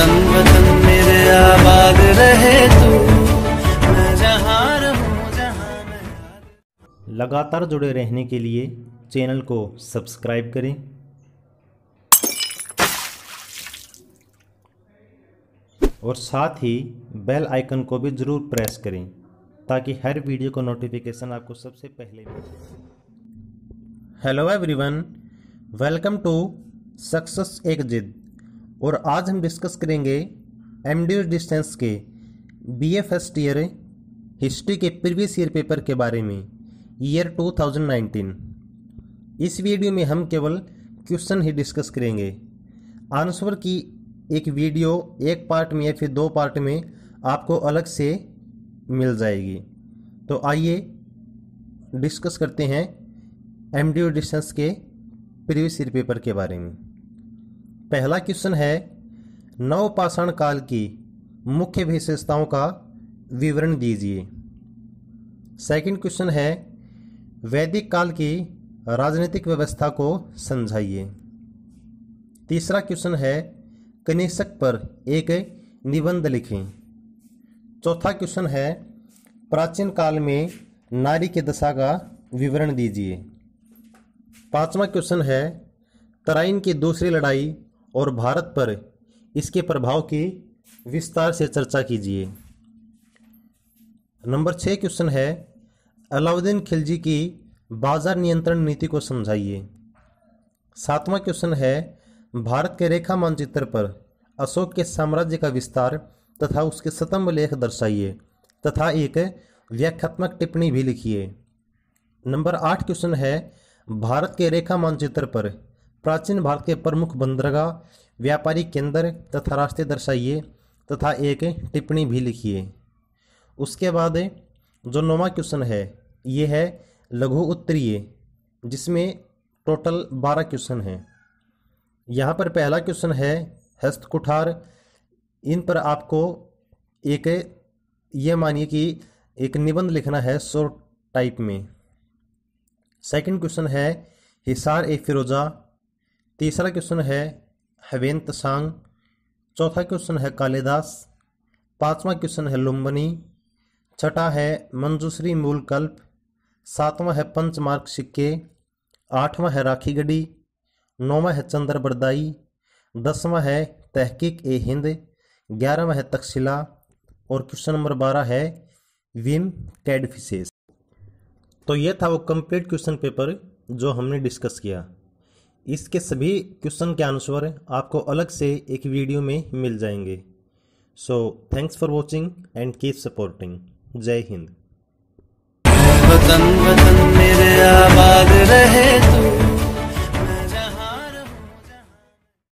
वतन वतन मेरे आबाद रहे तू मैं जहां रहूं जहां मैं लगातार जुड़े रहने के लिए चैनल को सब्सक्राइब करें और साथ ही बेल आइकन को भी ज़रूर प्रेस करें ताकि हर वीडियो का नोटिफिकेशन आपको सबसे पहले मिले hello everyone welcome to success एक जिद और आज हम डिस्कस करेंगे एम डिस्टेंस के B A first year history के प्रीवियस ईयर पेपर के बारे में ईयर 2019 इस वीडियो में हम केवल क्वेश्चन ही डिस्कस करेंगे आंसर की एक वीडियो एक पार्ट में या फिर दो पार्ट में आपको अलग से मिल जाएगी तो आइए डिस्कस करते हैं एम डिस्टेंस के प्रीवियस ईयर पेपर के बारे में पहला क्वेश्चन है नवपाषाण काल की मुख्य विशेषताओं का विवरण दीजिए सेकंड क्वेश्चन है वैदिक काल की राजनीतिक व्यवस्था को समझाइए तीसरा क्वेश्चन है कनिष्क पर एक निबंध लिखें चौथा क्वेश्चन है प्राचीन काल में नारी की दशा का विवरण दीजिए पांचवा क्वेश्चन है तराइन की दूसरी लड़ाई और भारत पर इसके प्रभाव की विस्तार से चर्चा कीजिए नंबर छः क्वेश्चन है अलाउद्दीन खिलजी की बाजार नियंत्रण नीति को समझाइए सातवां क्वेश्चन है भारत के रेखा मानचित्र पर अशोक के साम्राज्य का विस्तार तथा उसके स्तंभ लेख दर्शाइए तथा एक व्याख्यात्मक टिप्पणी भी लिखिए नंबर आठ क्वेश्चन है भारत के रेखा मानचित्र पर प्राचीन भारत के प्रमुख बंदरगाह व्यापारी केंद्र तथा रास्ते दर्शाइए तथा एक टिप्पणी भी लिखिए उसके बाद जो नौवा क्वेश्चन है ये है लघु उत्तरीय जिसमें टोटल बारह क्वेश्चन हैं यहाँ पर पहला क्वेश्चन है हस्त कुठार इन पर आपको एक ये मानिए कि एक निबंध लिखना है शॉर्ट टाइप में सेकंड क्वेश्चन है हिसार ए फिरोजा तीसरा क्वेश्चन है हवेंत सांग चौथा क्वेश्चन है कालिदास पांचवा क्वेश्चन है लुम्बनी छठा है मंजूश्री मूलकल्प सातवां है पंचमार्क सिक्के आठवां है राखी गढ़ी नौवा है चंद्र बरदाई दसवां है तहकीक ए हिंद ग्यारहवा है तकशिला और क्वेश्चन नंबर बारह है विम कैडफिशेस तो ये था वो कंप्लीट क्वेश्चन पेपर जो हमने डिस्कस किया इसके सभी क्वेश्चन के आंसर आपको अलग से एक वीडियो में मिल जाएंगे so thanks for watching and keep supporting जय हिंद वतन वतन मेरे आबाद रहे